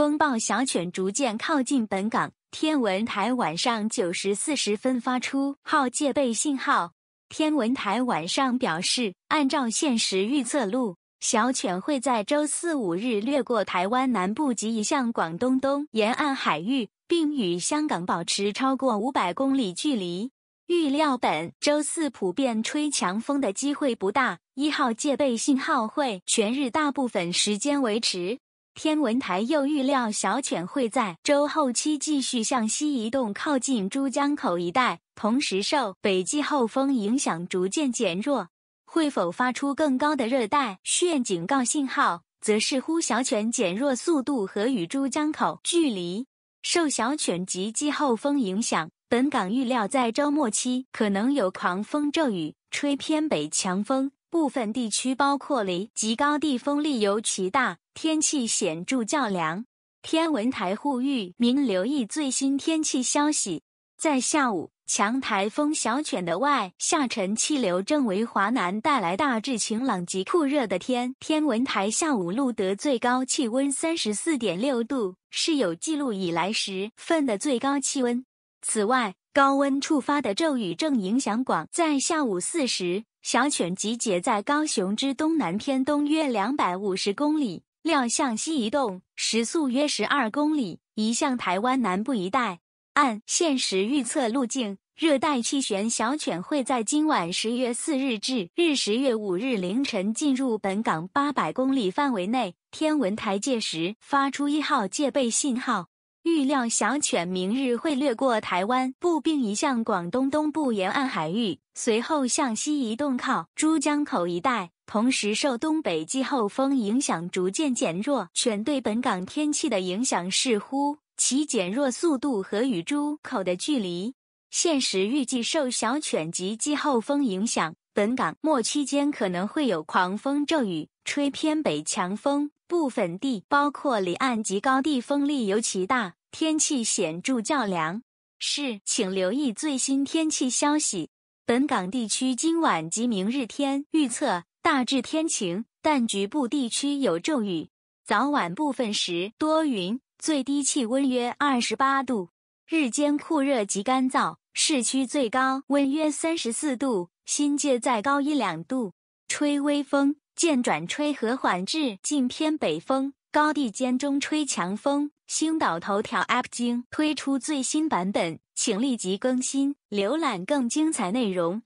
风暴小犬逐渐靠近本港，天文台晚上九时四十分发出号戒备信号。天文台晚上表示，按照现实预测路，小犬会在周四五日掠过台湾南部及向广东东沿岸海域，并与香港保持超过五百公里距离。预料本周四普遍吹强风的机会不大，一号戒备信号会全日大部分时间维持。天文台又预料小犬会在周后期继续向西移动，靠近珠江口一带，同时受北季候风影响逐渐减弱。会否发出更高的热带炫警告信号，则视乎小犬减弱速度和与珠江口距离。受小犬及季候风影响，本港预料在周末期可能有狂风骤雨，吹偏北强风，部分地区包括离及高地风力尤其大。天气显著较凉，天文台呼吁您留意最新天气消息。在下午，强台风小犬的外下沉气流正为华南带来大致晴朗及酷热的天。天文台下午录得最高气温三十四点六度，是有记录以来时分的最高气温。此外，高温触发的骤雨正影响广，在下午四时，小犬集结在高雄之东南偏东约两百五十公里。料向西移动，时速约十二公里，移向台湾南部一带。按现实预测路径，热带气旋小犬会在今晚十月四日至日十月五日凌晨进入本港八百公里范围内，天文台届时发出一号戒备信号。预料小犬明日会掠过台湾部，并移向广东东部沿岸海域，随后向西移动靠珠江口一带。同时，受东北季候风影响逐渐减弱，犬对本港天气的影响视乎其减弱速度和与猪口的距离。现时预计受小犬及季候风影响，本港末期间可能会有狂风骤雨，吹偏北强风，部分地包括离岸及高地风力尤其大，天气显著较凉。是，请留意最新天气消息。本港地区今晚及明日天预测。大致天晴，但局部地区有骤雨。早晚部分时多云，最低气温约二十八度。日间酷热及干燥，市区最高温约三十四度，新界再高一两度。吹微风，渐转吹和缓至近偏北风，高地间中吹强风。星岛头条 App 经推出最新版本，请立即更新，浏览更精彩内容。